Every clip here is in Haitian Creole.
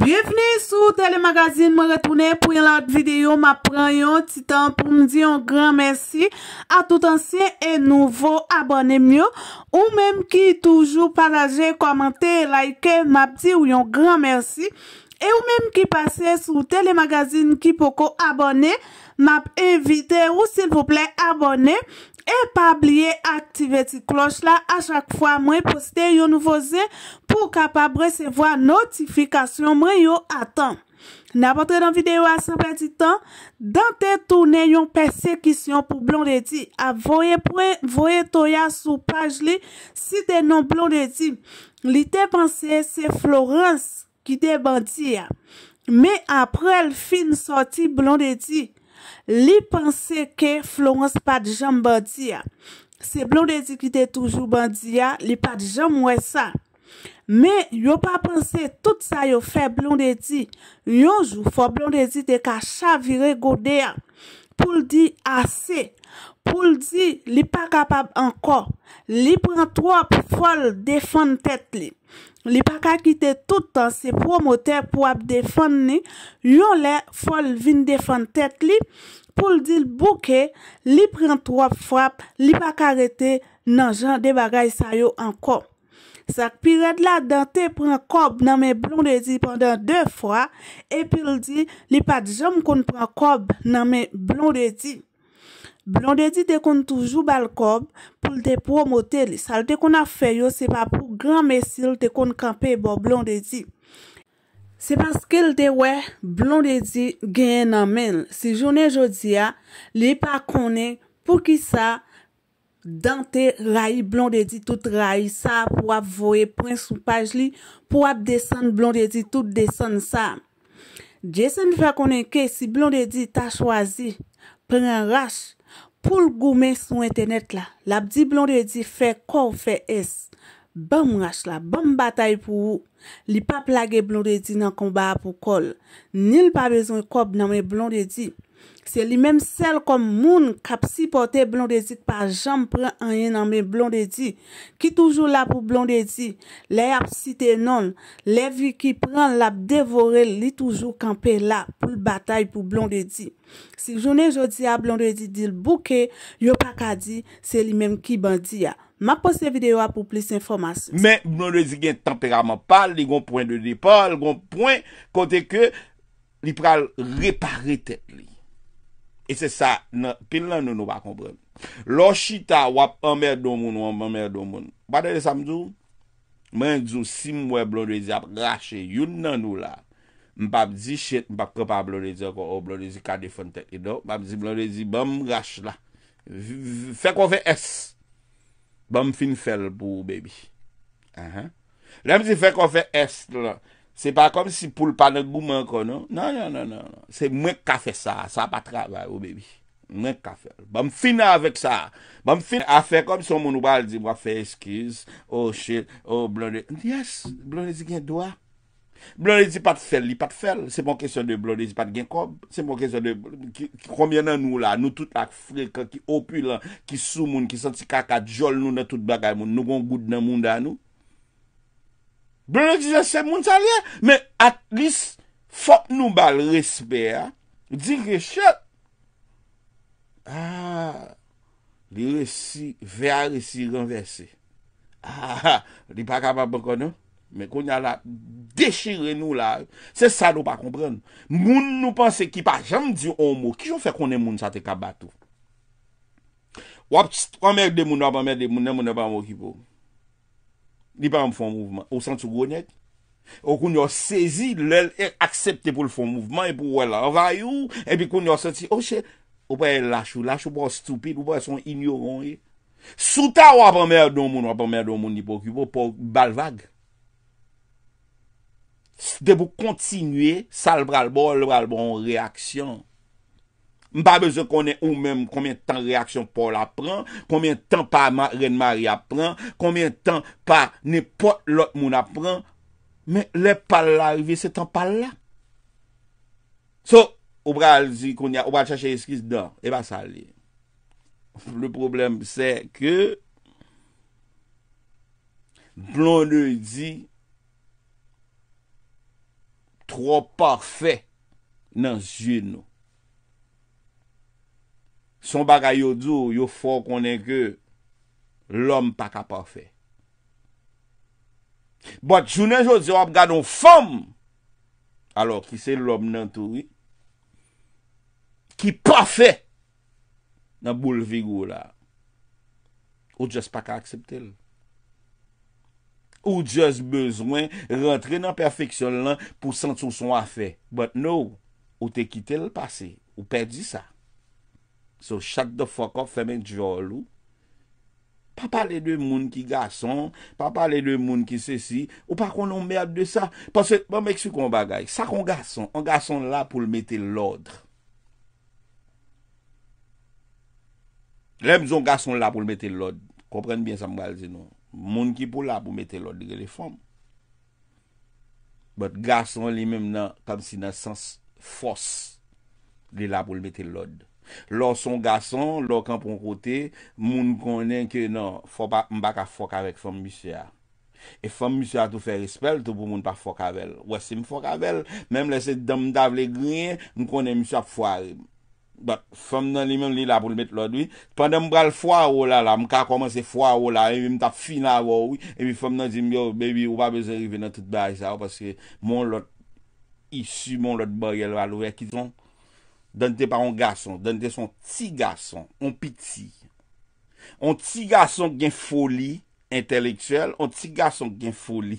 Bienveni sou telemagazin mwen retounen pou yon lak videyo. Ma pran yon titan pou mdi yon gran mersi a tout ansyen e nouvo abonem yo. Ou mem ki toujou paragè, komante, like, map di yon gran mersi. E ou mem ki pase sou telemagazin ki poko abonè, map evite ou sil vople abonè. E pa bliye aktive ti kloch la a chak fwa mwen poste yon nouvo zè. pou kapab resevo a notifikasyon mwen yo atan. Na apotre dan videyo asan pa di tan, dante tou ne yon persekisyon pou blondedi, avoye toya sou paj li, si denon blondedi, li te panse se Florence ki de bandiya. Me aprel fin soti blondedi, li panse ke Florence pat jam bandiya. Se blondedi ki de toujou bandiya, li pat jam mwen sa. Me, yo pa panse tout sa yo feblon de di, yonjou foblon de di de ka chavire godea. Poul di ase, poul di li pa kapab ankor, li prant wap fol defon tet li. Li pa ka kite toutan se promote pou ap defon ni, yonle fol vin defon tet li, poul di bouke, li prant wap frap, li pa karete nan jan de bagay sa yo ankor. Sak pi red la dante pran kob nan men blondedi pandan de fwa, epi l di li pa di jom kon pran kob nan men blondedi. Blondedi te kon toujou bal kob pou l de promote li. Salte kon a feyo se pa pou gran mesil te kon kampe bo blondedi. Se paske l de we, blondedi genye nan men. Se jounen jodia, li pa konen pou ki sa, Dan te rayi blon de di tout rayi sa pou ap voye pren sou paj li pou ap desen blon de di tout desen sa. Je sen fwa konen ke si blon de di ta chwazi pren an rash pou l goumen sou internet la. La bdi blon de di fe kor fe es. Bam rash la, bam batay pou ou. Li pa plage blon de di nan komba ap ou kol. Nil pa bezon kob nan men blon de di. Se li menm sel kom moun kap si pote blondedi pa jam pren anyen anmen blondedi Ki toujou la pou blondedi, le ap site non, le vi ki pren la devore li toujou kampe la pou batay pou blondedi Si jounen jodi a blondedi dil bouke, yo pa kadi, se li menm ki bandi a Ma pose videyo a pou plis informasyon Men, blondedi gen temperament pal, li gon pwen de depal, gon pwen kote ke li pral repare te li E se sa, pin lan nou nou pa kompren. Lo shita wap anbe do moun, anbe anbe do moun. Bade de sa mdou? Mwen djou simwe blodezi ap rache, yun nan nou la. Mpap zi shet, oh, mpap krepa blodezi, akwa o blodezi ka defante, idou. Mpap zi e blodezi, bam rache la. Fek o fe es. Bam fin fel pou bebi. Anhan. Lemzi, fek o fe es lò. Se pa kom si poul pa nan gouman kon, non? Non, non, non, non. Se mwen ka fe sa, sa pa trabaye, oh, ou bebi. Mwen ka fe. Ba m fina avek sa. Ba m fina a fe kom si ou moun ou pa al di, wap fe eskiz, oh, ou chel, ou blon de... Yes, blon de zi gen doa. Blon de zi pat fel, li pat fel. Se mwen kesyon de blon de zi pat gen kob. Se mwen kesyon de... Kromye nan nou la, nou tout ak frek, ki opulent, ki sou moun, ki santi kaka, jol nou nan tout bagay moun. Nou gon goud nan moun dan nou. Bè lè di jè sè moun sa lè, mè atlis fòk nou bal resper, di kè chè. Ha, li resi, ve a resi renverse. Ha, ha, li pa kapa pò kon nou, mè kon yal la dechire nou la. Se sa nou pa kompren, moun nou panse ki pa jan di ou mò, ki jò fè konen moun sa te kabatou. Wap, ptis, pwamek de moun wap, pwamek de moun, ne moun wap an mò ki pou moun. Li pa an pou foun mouvman. Ou san sou gounet. Ou koun yo sezi lèl e aksepte pou l foun mouvman. E pou wèl avayou. E pi koun yo soti. Ou oh, che. Ou pa e lache ou lache. Ou pa ou stupide. Ou pa e son ignoranye. Souta wap an mèr don moun. Wap an mèr don moun. Ni pou kivou. Pou balvag. De pou kontinue. Sal pral bol. Pral bol. On reaksyon. Mpa bezon konen ou menm konmen tan reaksyon pa ou la pran, konmen tan pa renn mari la pran, konmen tan pa ne pot lot moun la pran, men le pal la rive se tan pal la. So, ou pral di konya, ou pral chache eskis dan, e ba sali. Le problem se ke, blon de di, tro pa fe nan zye nou. Son bagay yo dò, yo fò konen kè, lòm pa ka pa fè. Bòt jounen jò zè wap gado fòm, alò ki se lòm nan touwi, ki pa fè nan bou l vigo la. Ou jòs pa ka akseptèl. Ou jòs bezwen rentre nan perfeksyon lan pou sent sou son a fè. Bòt nou, ou te kitèl pasè, ou perdi sa. So, shut the fuck up, femen tjolou. Pa pa le de moun ki gason, pa pa le de moun ki sesi, ou pa konon mèr de sa, pa se, pa mèk su kon bagay. Sa kon gason, an gason la pou l'mete l'odre. Lem zon gason la pou l'mete l'odre. Komprenn bien sa mga alzenon. Moun ki pou la pou l'mete l'odre, deke le fom. But gason li mèm nan, kam si nan sens fos, li la pou l'mete l'odre. Lò son gason, lò kan pon kote, moun konen ke nan, mba ka fok avek fom Mishia. E fom Mishia tou fe rispel tou pou moun pa fok avel. Wè se m fok avel, mèm lè se dam dav lè griye, moun konen Mishia fwa. Bò, fom nan li mèm li la pou l'met lòd, oui. Pan dè m bral fwa wò la la, mka koman se fwa wò la, e mwen ta fina wò, oui. E mi fom nan di m, yo, bebi, wò pa bezè rive nan tout bè a yi sa wò, paske moun lòd, i su moun lòd bò yè lò al wè e ki tonk. Dan te pa an gason, dan te son ti gason, an piti. An ti gason gen foli, enteleksuel, an ti gason gen foli.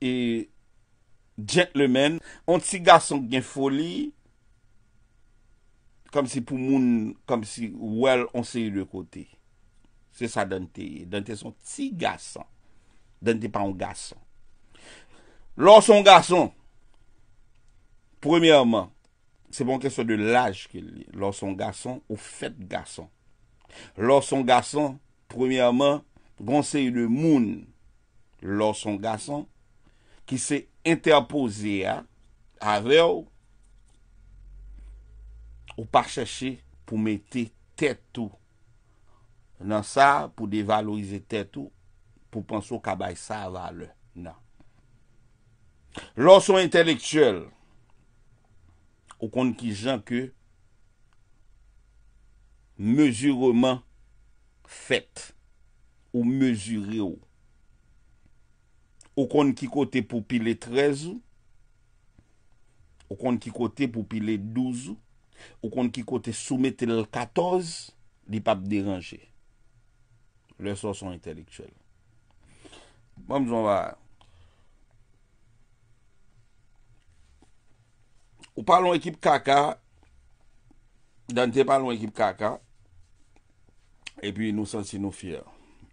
E, djentlemen, an ti gason gen foli, kom si pou moun, kom si wel, an se yu de kote. Se sa dan te, dan te son ti gason, dan te pa an gason. Lors an gason, Premiyaman, se bon kese de laj ke li, lor son gason ou fet gason. Lor son gason, premiyaman, gonseye de moun. Lor son gason, ki se interpose a, ave ou, ou pa chache pou mette tetou. Nan sa, pou devaloize tetou, pou panso kabay sa avale. Nan. Lor son intelektuel. ou kon ki jan ke mezureman fet ou mezure ou ou kon ki kote pou pile 13 ou kon ki kote pou pile 12 ou kon ki kote soumete l 14 li pape deranje le so son intelektuel bon mizon va Ou palon ekip kaka. Dan te palon ekip kaka. E pi nou sansi nou fyer.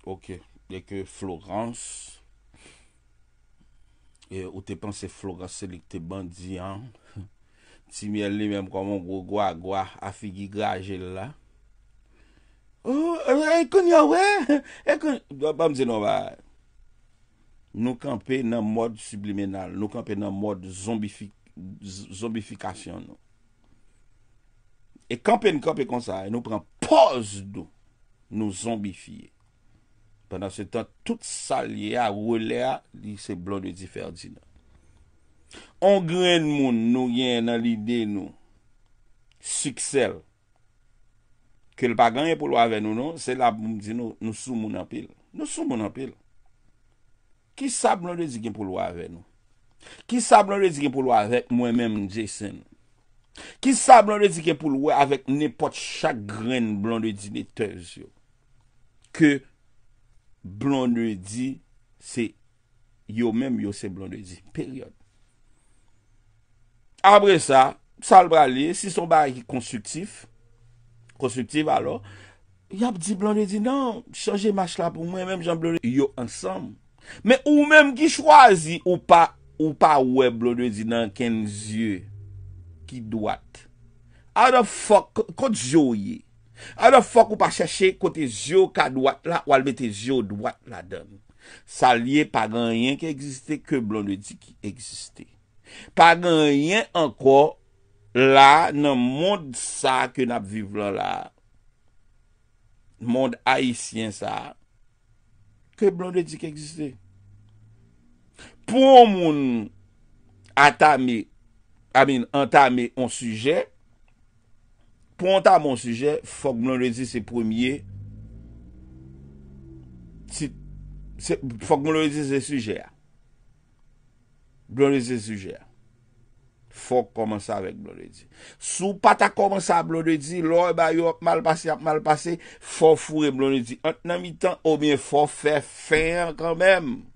Ok. Eke Florence. E ou te panse Florence se lik te bandi an. Ti mi al li menm kwa moun gwa gwa gwa afi gi gwa aje la. Ou oh, e, e kon ya we. E kon. Dwa bam zeno va. Nou kanpe nan mod sublimenal. Nou kanpe nan mod zombifik. zombifikasyon nou. E kampen kapen konsa, nou pren poz dou, nou zombifiye. Pendan se tan, tout sa liye a, wole a, li se blon de di ferdi nou. Ongren moun nou yen nan lide nou, suksel, ke lpa ganyen pou lwa ven nou non, nou, se la moum di nou, nou sou moun apil. Nou sou moun apil. Ki sa blon de di gen pou lwa ven nou? Ki sa blonde di gen pou lwe avèk mwen mèm Jason? Ki sa blonde di gen pou lwe avèk nè pot chagren blonde di netèz yo? Ke blonde di se yo mèm yo se blonde di. Pèryon. Abre sa, sal bralè, si son barè ki konsultif. Konsultif alò. Yab di blonde di, nan, chanje mash la pou mwen mèm jen blonde di. Yo ansam. Mè ou mèm ki chwazi ou pa. Ou pa ouwe blonde di nan ken zye ki dwat. A do fok kote zyo ye. A do fok ou pa chache kote zyo ka dwat la. Ou albete zyo dwat la dan. Sa liye pa gan yon ki egziste ke blonde di ki egziste. Pa gan yon anko la nan moun sa ke nap vivlan la. Moun aisyen sa. Ke blonde di ki egziste. Pou moun atame, amin, atame on suje, pou anta moun suje, fok blonedi se premye, fok blonedi se suje a, blonedi se suje a, fok komanse avèk blonedi. Sou pata komanse a blonedi, lò e bayo ap malpase, ap malpase, fok fure blonedi. An nan mi tan, obye fok fè fè an kan mèm.